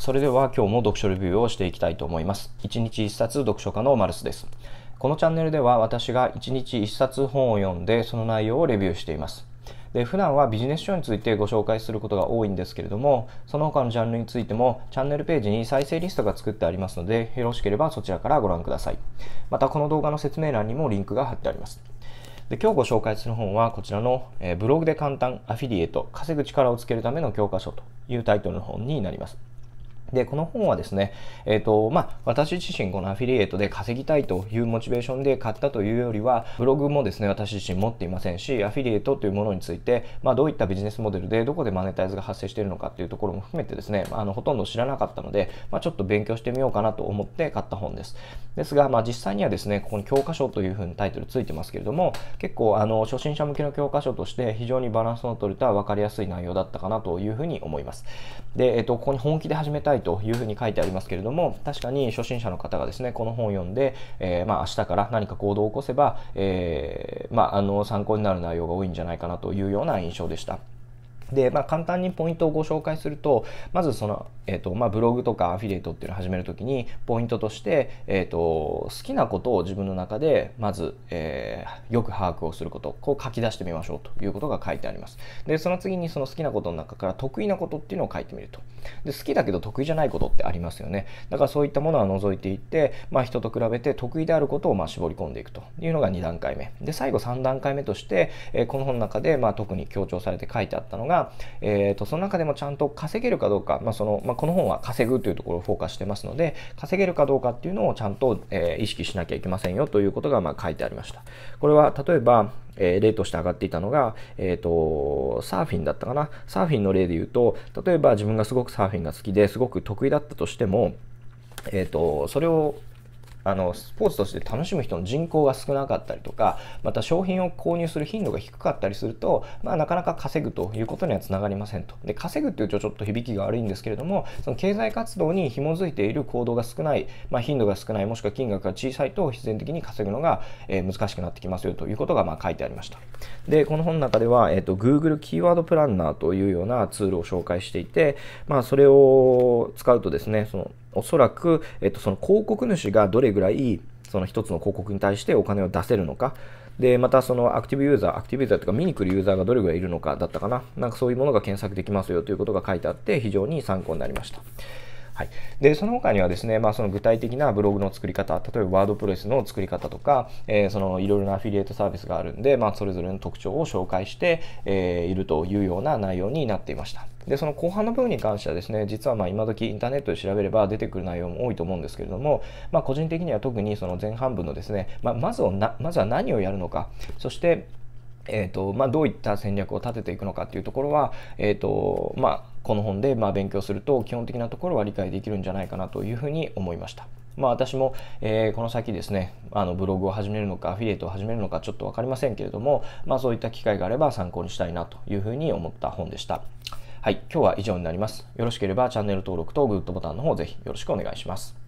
それでは今日も読書レビューをしていきたいと思います。1日1冊読書家のマルスです。このチャンネルでは私が1日1冊本を読んでその内容をレビューしています。で普段はビジネス書についてご紹介することが多いんですけれどもその他のジャンルについてもチャンネルページに再生リストが作ってありますのでよろしければそちらからご覧くださいまたこの動画の説明欄にもリンクが貼ってありますで今日ご紹介する本はこちらの、えブログで簡単アフィリエイト稼ぐ力をつけるための教科書というタイトルの本になりますで、この本はですね、えっ、ー、と、まあ、私自身このアフィリエイトで稼ぎたいというモチベーションで買ったというよりは、ブログもですね、私自身持っていませんし、アフィリエイトというものについて、まあ、どういったビジネスモデルで、どこでマネタイズが発生しているのかっていうところも含めてですね、あの、ほとんど知らなかったので、まあ、ちょっと勉強してみようかなと思って買った本です。ですが、まあ、実際にはですね、ここに教科書というふうにタイトルついてますけれども、結構、あの、初心者向けの教科書として非常にバランスの取れた分かりやすい内容だったかなというふうに思います。で、えっ、ー、と、ここに本気で始めたいいというふうに書いてありますけれども、確かに初心者の方がですね、この本を読んで、えー、まあ、明日から何か行動を起こせば、えー、まあ、あの、参考になる内容が多いんじゃないかなというような印象でした。で、まあ、簡単にポイントをご紹介すると、まずその、えーとまあ、ブログとかアフィリエイトっていうのを始めるときに、ポイントとして、えーと、好きなことを自分の中で、まず、えー、よく把握をすること、こう書き出してみましょうということが書いてあります。で、その次にその好きなことの中から得意なことっていうのを書いてみると。で、好きだけど得意じゃないことってありますよね。だからそういったものは除いていって、まあ、人と比べて得意であることをま絞り込んでいくというのが2段階目。で、最後3段階目として、えー、この本の中でま特に強調されて書いてあったのが、えーと、その中でもちゃんと稼げるかどうか、まあそのまあ、この本は稼ぐというところをフォーカスしてますので稼げるかどうかっていうのをちゃんと、えー、意識しなきゃいけませんよということがまあ書いてありました。これは例えば、えー、例として挙がっていたのが、えっ、ー、と、サーフィンだったかな。サーフィンの例で言うと、例えば自分がすごくサーフィンが好きですごく得意だったとしても、えっ、ー、と、それをあのスポーツとして楽しむ人の人口が少なかったりとかまた商品を購入する頻度が低かったりすると、まあ、なかなか稼ぐということにはつながりませんとで稼ぐっていうとちょっと響きが悪いんですけれどもその経済活動に紐づいている行動が少ない、まあ、頻度が少ないもしくは金額が小さいと必然的に稼ぐのが、えー、難しくなってきますよということがまあ書いてありましたでこの本の中では、えーと、Google キーワードプランナーというようなツールを紹介していて、まあ、それを使うとですねそのおそらく、えっと、その広告主がどれぐらいその一つの広告に対してお金を出せるのか、で、またそのアクティブユーザー、アクティブユーザーとか見に来るユーザーがどれぐらいいるのかだったかな、なんかそういうものが検索できますよということが書いてあって、非常に参考になりました。はい、でその他にはですね、まあ、その具体的なブログの作り方例えばワードプレスの作り方とか、えー、そのいろいろなアフィリエイトサービスがあるんで、まあ、それぞれの特徴を紹介して、えー、いるというような内容になっていました。でその後半の部分に関してはですね実はま今時インターネットで調べれば出てくる内容も多いと思うんですけれども、まあ、個人的には特にその前半分のですね、ままずをなまずは何をやるのかそしてえーとまあ、どういった戦略を立てていくのかっていうところは、えーとまあ、この本でまあ勉強すると基本的なところは理解できるんじゃないかなというふうに思いました。まあ、私も、えー、この先ですねあのブログを始めるのかアフィリエイトを始めるのかちょっと分かりませんけれども、まあ、そういった機会があれば参考にしたいなというふうに思った本でした。はい、今日は以上になります。よろしければチャンネル登録とグッドボタンの方ぜひよろしくお願いします。